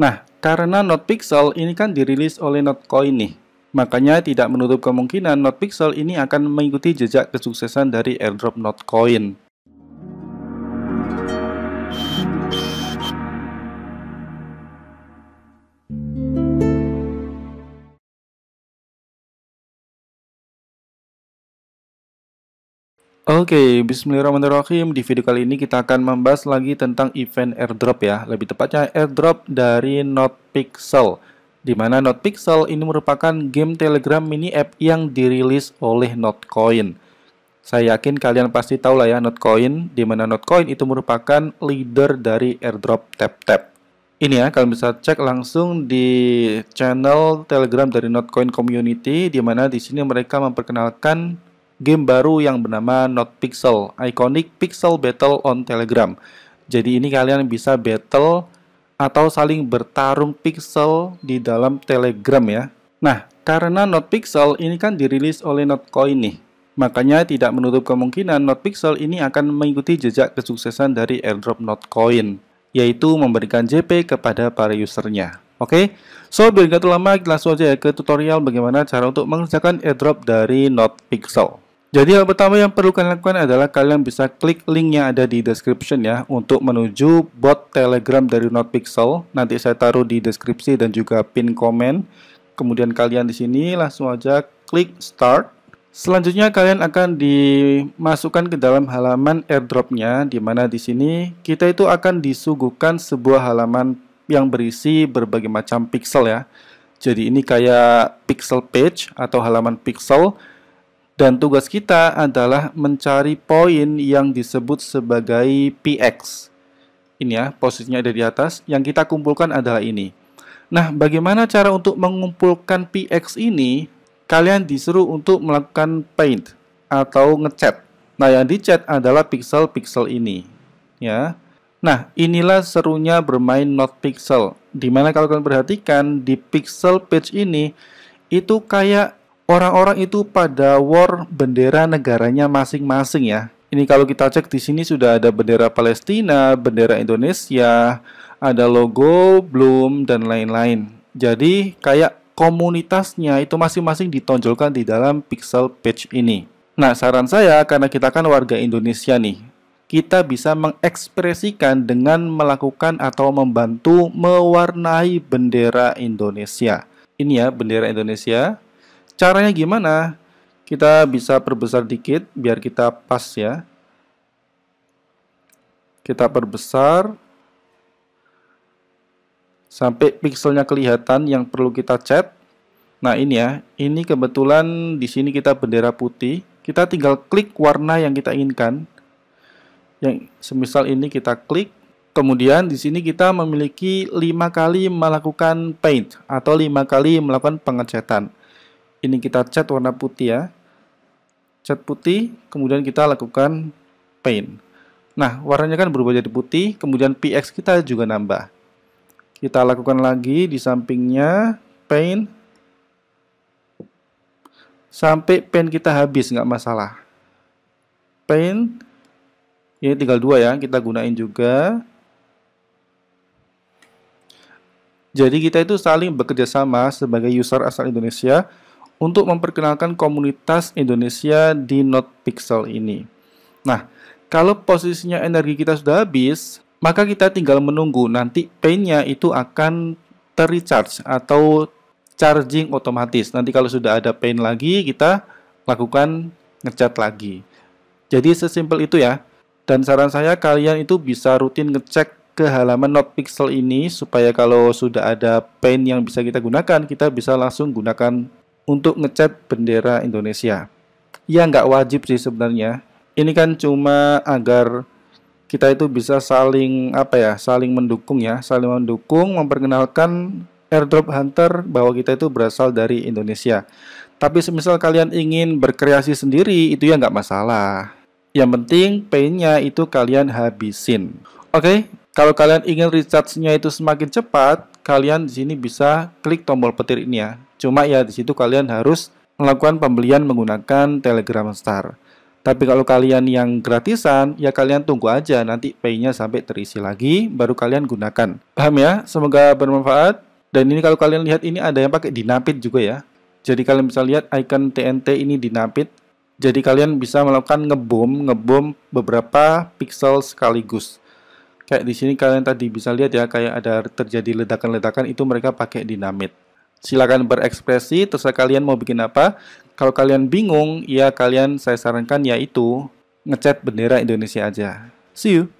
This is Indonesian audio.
Nah, karena Note Pixel ini kan dirilis oleh Coin nih, makanya tidak menutup kemungkinan Note Pixel ini akan mengikuti jejak kesuksesan dari airdrop Coin. Oke, okay, bismillahirrahmanirrahim. Di video kali ini kita akan membahas lagi tentang event airdrop ya. Lebih tepatnya airdrop dari Not Pixel. Di mana Not Pixel ini merupakan game Telegram mini app yang dirilis oleh Notcoin. Saya yakin kalian pasti tahu lah ya Notcoin, di mana Notcoin itu merupakan leader dari airdrop Tap Tap Ini ya, kalian bisa cek langsung di channel Telegram dari Notcoin Community, di mana di sini mereka memperkenalkan game baru yang bernama Not Pixel, Iconic Pixel Battle on Telegram. Jadi ini kalian bisa battle atau saling bertarung pixel di dalam Telegram ya. Nah, karena Not Pixel ini kan dirilis oleh Notcoin nih. Makanya tidak menutup kemungkinan Not Pixel ini akan mengikuti jejak kesuksesan dari airdrop Notcoin, yaitu memberikan JP kepada para usernya. Oke, okay? so biar gak terlalu lama langsung aja ya ke tutorial bagaimana cara untuk mengerjakan airdrop dari Not Pixel. Jadi hal pertama yang perlu kalian lakukan adalah kalian bisa klik link yang ada di description ya untuk menuju bot telegram dari NotPixel. Nanti saya taruh di deskripsi dan juga pin komen. Kemudian kalian di sini langsung aja klik start. Selanjutnya kalian akan dimasukkan ke dalam halaman airdropnya di mana di sini kita itu akan disuguhkan sebuah halaman yang berisi berbagai macam pixel ya. Jadi ini kayak pixel page atau halaman pixel dan tugas kita adalah mencari poin yang disebut sebagai PX. Ini ya, posisinya ada di atas. Yang kita kumpulkan adalah ini. Nah, bagaimana cara untuk mengumpulkan PX ini? Kalian disuruh untuk melakukan paint atau ngecat. Nah, yang dicat adalah pixel-pixel ini. Ya. Nah, inilah serunya bermain not pixel. Dimana kalau kalian perhatikan, di pixel page ini, itu kayak Orang-orang itu pada war bendera negaranya masing-masing ya. Ini kalau kita cek di sini sudah ada bendera Palestina, bendera Indonesia, ada logo Bloom dan lain-lain. Jadi kayak komunitasnya itu masing-masing ditonjolkan di dalam pixel page ini. Nah, saran saya karena kita kan warga Indonesia nih, kita bisa mengekspresikan dengan melakukan atau membantu mewarnai bendera Indonesia. Ini ya bendera Indonesia. Caranya gimana? Kita bisa perbesar dikit biar kita pas ya. Kita perbesar sampai pixelnya kelihatan yang perlu kita cat. Nah ini ya, ini kebetulan di sini kita bendera putih. Kita tinggal klik warna yang kita inginkan. Yang semisal ini kita klik, Kemudian di sini kita memiliki lima kali melakukan paint atau lima kali melakukan pengecatan ini kita cat warna putih ya cat putih kemudian kita lakukan paint nah warnanya kan berubah jadi putih kemudian px kita juga nambah kita lakukan lagi di sampingnya paint sampai paint kita habis nggak masalah paint ini tinggal dua ya kita gunain juga jadi kita itu saling bekerja sama sebagai user asal Indonesia untuk memperkenalkan komunitas Indonesia di Pixel ini. Nah, kalau posisinya energi kita sudah habis, maka kita tinggal menunggu nanti pennya itu akan tercharge atau charging otomatis. Nanti kalau sudah ada pen lagi, kita lakukan ngecat lagi. Jadi sesimpel itu ya. Dan saran saya kalian itu bisa rutin ngecek ke halaman Pixel ini supaya kalau sudah ada pen yang bisa kita gunakan, kita bisa langsung gunakan untuk ngecat bendera Indonesia. Ya nggak wajib sih sebenarnya. Ini kan cuma agar kita itu bisa saling apa ya, saling mendukung ya, saling mendukung, memperkenalkan airdrop hunter bahwa kita itu berasal dari Indonesia. Tapi semisal kalian ingin berkreasi sendiri, itu ya nggak masalah. Yang penting paintnya itu kalian habisin. Oke, okay? kalau kalian ingin recharge-nya itu semakin cepat, kalian di sini bisa klik tombol petir ini ya. Cuma ya di situ kalian harus melakukan pembelian menggunakan Telegram Star. Tapi kalau kalian yang gratisan, ya kalian tunggu aja nanti pay-nya sampai terisi lagi, baru kalian gunakan. Paham ya? Semoga bermanfaat. Dan ini kalau kalian lihat ini ada yang pakai dinapit juga ya. Jadi kalian bisa lihat icon TNT ini dinapit. Jadi kalian bisa melakukan ngebom, ngebom beberapa pixel sekaligus. Kayak di sini kalian tadi bisa lihat ya, kayak ada terjadi ledakan-ledakan itu mereka pakai dinamit. Silakan berekspresi, terserah kalian mau bikin apa. Kalau kalian bingung, ya kalian saya sarankan yaitu ngecat bendera Indonesia aja. See you!